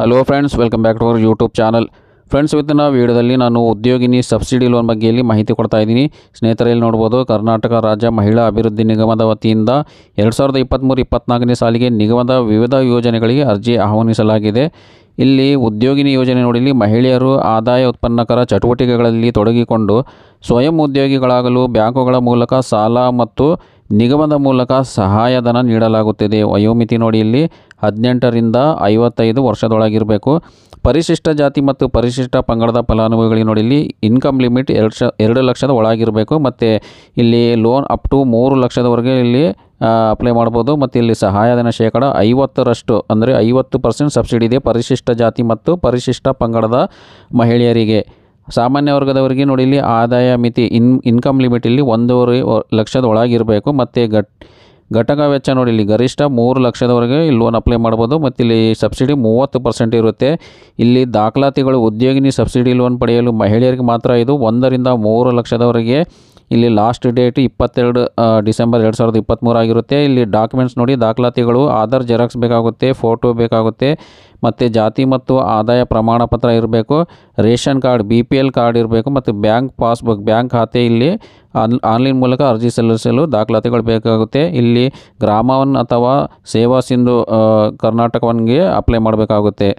hello friends welcome back to our YouTube channel friends ಇವತ್ತಿನ ವೀಡಿಯೋದಲ್ಲಿ ನಾನು ಉದ್ಯೋಗಿನಿ ಸಬ್ಸಿಡಿ ಲೋನ್ ಬಗ್ಗೆ ಮಾಹಿತಿ ಕೊಡ್ತಾ ಇದ್ದೀನಿ ಸ್ನೇಹಿತರಲ್ಲಿ ನೋಡ್ಬೋದು ಕರ್ನಾಟಕ ರಾಜ್ಯ ಮಹಿಳಾ ಅಭಿವೃದ್ಧಿ ನಿಗಮದ ವತಿಯಿಂದ ಎರಡು ಸಾವಿರದ ಇಪ್ಪತ್ತ್ಮೂರು ಇಪ್ಪತ್ತ್ನಾಲ್ಕನೇ ಸಾಲಿಗೆ ನಿಗಮದ ವಿವಿಧ ಯೋಜನೆಗಳಿಗೆ ಅರ್ಜಿ ಆಹ್ವಾನಿಸಲಾಗಿದೆ ಇಲ್ಲಿ ಉದ್ಯೋಗಿನಿ ಯೋಜನೆ ನೋಡಿಲಿ ಮಹಿಳೆಯರು ಆದಾಯ ಉತ್ಪನ್ನಕರ ಚಟುವಟಿಕೆಗಳಲ್ಲಿ ತೊಡಗಿಕೊಂಡು ಸ್ವಯಂ ಉದ್ಯೋಗಿಗಳಾಗಲು ಬ್ಯಾಂಕುಗಳ ಮೂಲಕ ಸಾಲ ಮತ್ತು ನಿಗಮದ ಮೂಲಕ ಸಹಾಯಧನ ನೀಡಲಾಗುತ್ತಿದೆ ವಯೋಮಿತಿ ನೋಡಿ ಇಲ್ಲಿ ಹದಿನೆಂಟರಿಂದ ಐವತ್ತೈದು ವರ್ಷದೊಳಗಿರಬೇಕು ಪರಿಶಿಷ್ಟ ಜಾತಿ ಮತ್ತು ಪರಿಶಿಷ್ಟ ಪಂಗಡದ ಫಲಾನುಭವಿಗಳಿಗೆ ನೋಡಿ ಇಲ್ಲಿ ಇನ್ಕಮ್ ಲಿಮಿಟ್ ಎರಡು ಶ ಎರಡು ಲಕ್ಷದ ಒಳಗಿರಬೇಕು ಮತ್ತು ಇಲ್ಲಿ ಲೋನ್ ಅಪ್ ಟು ಮೂರು ಲಕ್ಷದವರೆಗೆ ಇಲ್ಲಿ ಅಪ್ಲೈ ಮಾಡ್ಬೋದು ಮತ್ತು ಇಲ್ಲಿ ಸಹಾಯಧನ ಶೇಕಡ ಐವತ್ತರಷ್ಟು ಅಂದರೆ ಐವತ್ತು ಪರ್ಸೆಂಟ್ ಸಬ್ಸಿಡಿ ಇದೆ ಪರಿಶಿಷ್ಟ ಜಾತಿ ಮತ್ತು ಪರಿಶಿಷ್ಟ ಪಂಗಡದ ಮಹಿಳೆಯರಿಗೆ ಸಾಮಾನ್ಯ ವರ್ಗದವರಿಗೆ ನೋಡಿ ಇಲ್ಲಿ ಆದಾಯ ಮಿತಿ ಇನ್ ಇನ್ಕಮ್ ಲಿಮಿಟ್ ಇಲ್ಲಿ ಒಂದೂವರೆ ಲಕ್ಷದ ಒಳಗಿರಬೇಕು ಮತ್ತು ಗಟ್ ಘಟಕ ವೆಚ್ಚ ನೋಡಿ ಇಲ್ಲಿ ಗರಿಷ್ಠ ಮೂರು ಲಕ್ಷದವರೆಗೆ ಇಲ್ಲಿ ಲೋನ್ ಅಪ್ಲೈ ಮಾಡ್ಬೋದು ಮತ್ತು ಇಲ್ಲಿ ಸಬ್ಸಿಡಿ ಮೂವತ್ತು ಪರ್ಸೆಂಟ್ ಇರುತ್ತೆ ಇಲ್ಲಿ ದಾಖಲಾತಿಗಳು ಉದ್ಯೋಗಿನಿ ಸಬ್ಸಿಡಿ ಲೋನ್ ಪಡೆಯಲು ಮಹಿಳೆಯರಿಗೆ ಮಾತ್ರ ಇದು ಒಂದರಿಂದ ಮೂರು ಲಕ್ಷದವರೆಗೆ ಇಲ್ಲಿ ಲಾಸ್ಟ್ ಡೇಟ್ ಇಪ್ಪತ್ತೆರಡು ಡಿಸೆಂಬರ್ ಎರಡು ಸಾವಿರದ ಇಪ್ಪತ್ತ್ಮೂರು ಆಗಿರುತ್ತೆ ಇಲ್ಲಿ ಡಾಕ್ಯುಮೆಂಟ್ಸ್ ನೋಡಿ ದಾಖಲಾತಿಗಳು ಆಧಾರ್ ಜೆರಾಕ್ಸ್ ಬೇಕಾಗುತ್ತೆ ಫೋಟೋ ಬೇಕಾಗುತ್ತೆ ಮತ್ತು ಜಾತಿ ಮತ್ತು ಆದಾಯ ಪ್ರಮಾಣ ಪತ್ರ ಇರಬೇಕು ration card B P L card ಇರಬೇಕು ಮತ್ತು ಬ್ಯಾಂಕ್ ಪಾಸ್ಬುಕ್ ಬ್ಯಾಂಕ್ ಖಾತೆ ಇಲ್ಲಿ ಆನ್ ಆನ್ಲೈನ್ ಮೂಲಕ ಅರ್ಜಿ ಸಲ್ಲಿಸಲು ದಾಖಲಾತಿಗಳು ಬೇಕಾಗುತ್ತೆ ಇಲ್ಲಿ ಗ್ರಾಮವನ್ನು ಅಥವಾ ಸೇವಾ ಸಿಂಧು ಕರ್ನಾಟಕವನ್ಗೆ ಅಪ್ಲೈ ಮಾಡಬೇಕಾಗುತ್ತೆ